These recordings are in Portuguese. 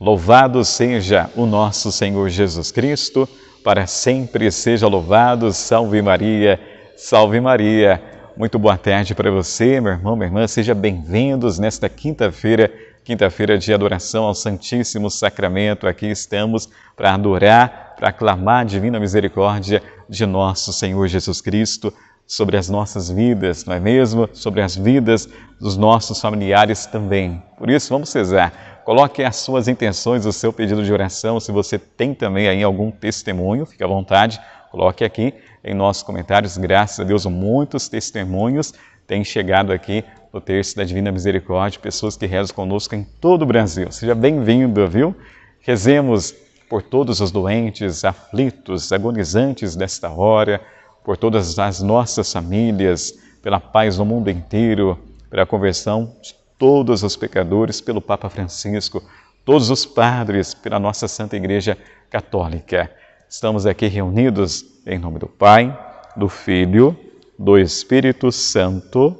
Louvado seja o nosso Senhor Jesus Cristo, para sempre seja louvado. Salve Maria, salve Maria. Muito boa tarde para você, meu irmão, minha irmã. Seja bem-vindos nesta quinta-feira, quinta-feira de adoração ao Santíssimo Sacramento. Aqui estamos para adorar, para clamar a divina misericórdia de nosso Senhor Jesus Cristo sobre as nossas vidas, não é mesmo? Sobre as vidas dos nossos familiares também. Por isso, vamos cesar Coloque as suas intenções, o seu pedido de oração. Se você tem também aí algum testemunho, fique à vontade, coloque aqui em nossos comentários. Graças a Deus, muitos testemunhos têm chegado aqui do Terço da Divina Misericórdia, pessoas que rezam conosco em todo o Brasil. Seja bem-vindo, viu? Rezemos por todos os doentes, aflitos, agonizantes desta hora, por todas as nossas famílias, pela paz no mundo inteiro, pela conversão de todos os pecadores pelo Papa Francisco, todos os padres pela nossa Santa Igreja Católica. Estamos aqui reunidos em nome do Pai, do Filho, do Espírito Santo.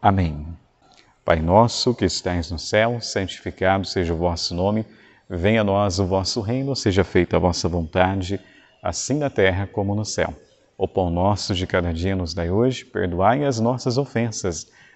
Amém. Pai nosso que estais no céu, santificado seja o vosso nome, venha a nós o vosso reino, seja feita a vossa vontade, assim na terra como no céu. O pão nosso de cada dia nos dai hoje, perdoai as nossas ofensas,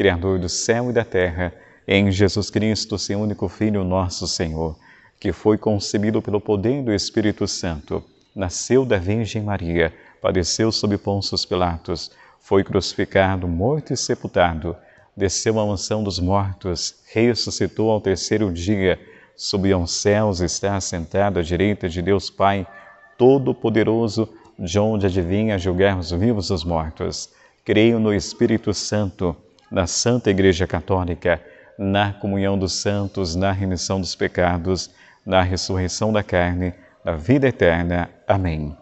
Criador do céu e da terra, em Jesus Cristo, seu único Filho, nosso Senhor, que foi concebido pelo poder do Espírito Santo, nasceu da Virgem Maria, padeceu sob Pôncio Pilatos, foi crucificado, morto e sepultado, desceu à mansão dos mortos, ressuscitou ao terceiro dia, subiu aos céus, está assentado à direita de Deus Pai, Todo-Poderoso, de onde adivinha julgar os vivos e os mortos. Creio no Espírito Santo na Santa Igreja Católica, na comunhão dos santos, na remissão dos pecados, na ressurreição da carne, na vida eterna. Amém.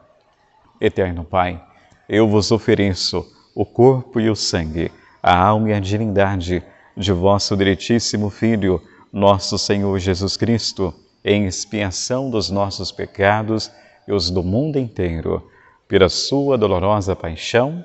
Eterno Pai, eu vos ofereço o corpo e o sangue, a alma e a divindade de vosso diretíssimo Filho, nosso Senhor Jesus Cristo, em expiação dos nossos pecados e os do mundo inteiro, pela sua dolorosa paixão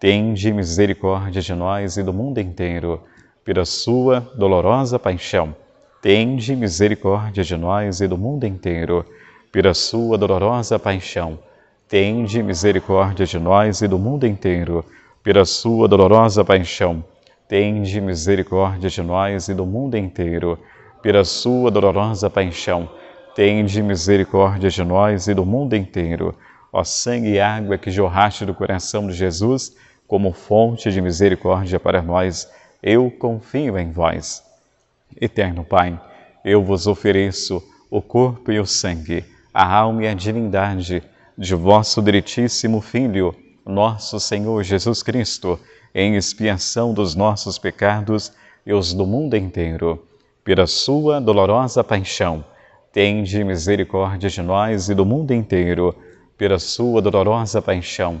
tende misericórdia de nós e do mundo inteiro. Pela sua dolorosa paixão, tende misericórdia de nós e do mundo inteiro. Pela sua dolorosa paixão, tende misericórdia de nós e do mundo inteiro. Pela sua dolorosa paixão, tende misericórdia de nós e do mundo inteiro. Pela sua dolorosa paixão, tende misericórdia de nós e do mundo inteiro. Ó sangue e água que jorraste do coração de Jesus, como fonte de misericórdia para nós, eu confio em vós. Eterno Pai, eu vos ofereço o corpo e o sangue, a alma e a divindade de vosso diretíssimo Filho, nosso Senhor Jesus Cristo, em expiação dos nossos pecados e os do mundo inteiro. Pela sua dolorosa paixão, tende misericórdia de nós e do mundo inteiro. Pela sua dolorosa paixão,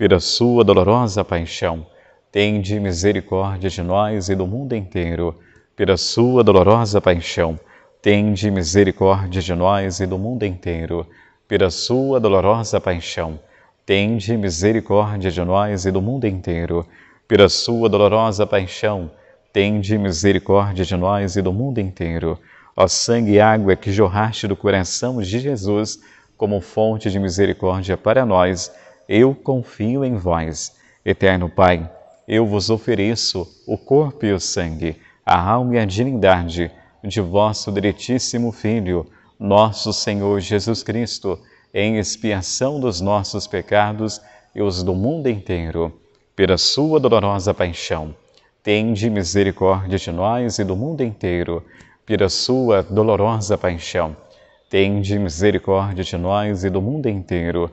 pela sua dolorosa paixão, tende misericórdia de nós e do mundo inteiro. Pela sua dolorosa paixão, tende misericórdia de nós e do mundo inteiro. Pela sua dolorosa paixão, tende misericórdia de nós e do mundo inteiro. Pela sua dolorosa paixão, tende misericórdia de nós e do mundo inteiro. Ó sangue e água que jorraste do coração de Jesus como fonte de misericórdia para nós, eu confio em vós. Eterno Pai, eu vos ofereço o corpo e o sangue, a alma e a divindade de vosso diretíssimo Filho, nosso Senhor Jesus Cristo, em expiação dos nossos pecados e os do mundo inteiro. Pela sua dolorosa paixão, tende misericórdia de nós e do mundo inteiro. Pela sua dolorosa paixão, tende misericórdia de nós e do mundo inteiro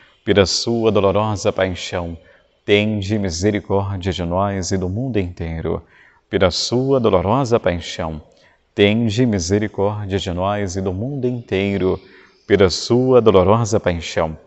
pela sua dolorosa paixão, tende misericórdia de nós e do mundo inteiro. Pela sua dolorosa paixão, tende misericórdia de nós e do mundo inteiro. Pela sua dolorosa paixão,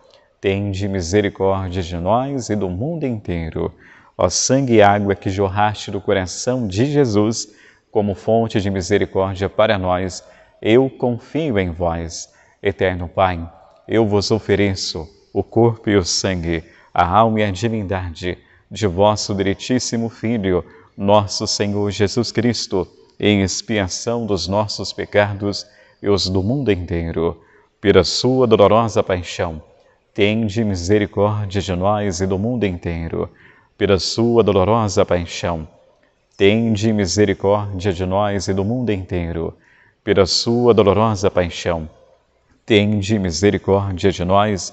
tende misericórdia de nós e do mundo inteiro. Ó sangue e água que jorraste do coração de Jesus, como fonte de misericórdia para nós, eu confio em vós. Eterno Pai, eu vos ofereço o corpo e o sangue, a alma e a divindade de vosso diretíssimo Filho, nosso Senhor Jesus Cristo, em expiação dos nossos pecados e os do mundo inteiro, pela sua dolorosa paixão, tende misericórdia de nós e do mundo inteiro, pela sua dolorosa paixão, tende misericórdia de nós e do mundo inteiro, pela sua dolorosa paixão, tende misericórdia de nós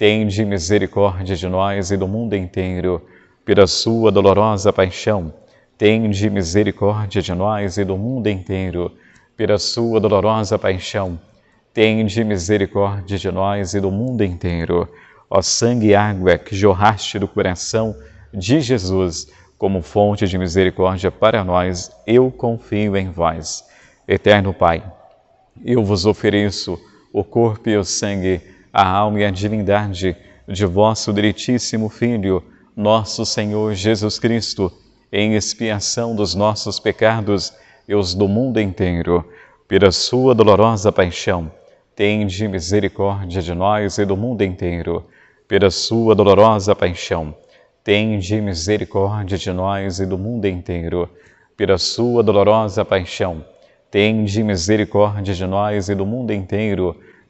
Tende misericórdia de nós e do mundo inteiro, pela sua dolorosa paixão. Tende misericórdia de nós e do mundo inteiro, pela sua dolorosa paixão. Tende misericórdia de nós e do mundo inteiro. Ó sangue e água que jorraste do coração de Jesus, como fonte de misericórdia para nós, eu confio em vós. Eterno Pai, eu vos ofereço o corpo e o sangue a alma e a divindade de vosso diretíssimo Filho, nosso Senhor Jesus Cristo, em expiação dos nossos pecados e os do mundo inteiro, pela sua dolorosa paixão, tende misericórdia de nós e do mundo inteiro. Pela sua dolorosa paixão, tende misericórdia de nós e do mundo inteiro. Pela sua dolorosa paixão, tende misericórdia de nós e do mundo inteiro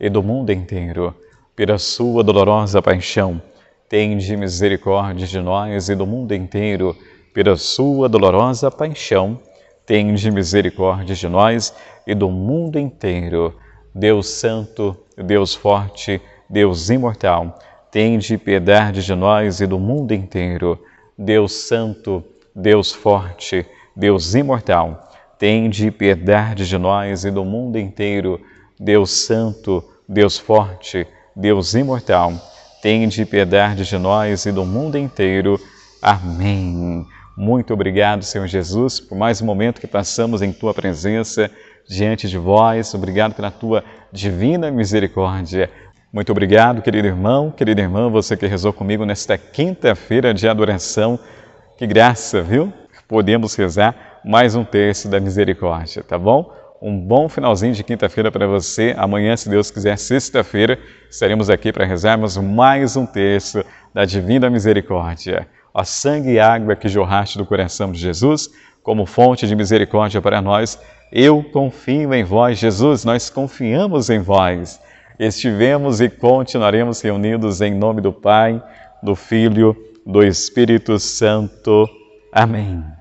e do mundo inteiro. Pela sua dolorosa paixão, tende misericórdia de nós e do mundo inteiro. Pela sua dolorosa paixão, tende misericórdia de nós e do mundo inteiro. Deus Santo, Deus Forte, Deus Imortal, tende piedade de nós e do mundo inteiro. Deus Santo, Deus Forte, Deus Imortal, tende piedade de nós e do mundo inteiro. Deus Santo, Deus Forte, Deus Imortal, tende piedade de nós e do mundo inteiro. Amém. Muito obrigado, Senhor Jesus, por mais um momento que passamos em Tua presença, diante de vós. Obrigado pela Tua divina misericórdia. Muito obrigado, querido irmão, querida irmã, você que rezou comigo nesta quinta-feira de adoração. Que graça, viu? Podemos rezar mais um terço da misericórdia, tá bom? Um bom finalzinho de quinta-feira para você. Amanhã, se Deus quiser, sexta-feira, estaremos aqui para rezarmos mais um terço da Divina Misericórdia. Ó sangue e água que jorraste do coração de Jesus, como fonte de misericórdia para nós, eu confio em vós, Jesus, nós confiamos em vós. Estivemos e continuaremos reunidos em nome do Pai, do Filho, do Espírito Santo. Amém.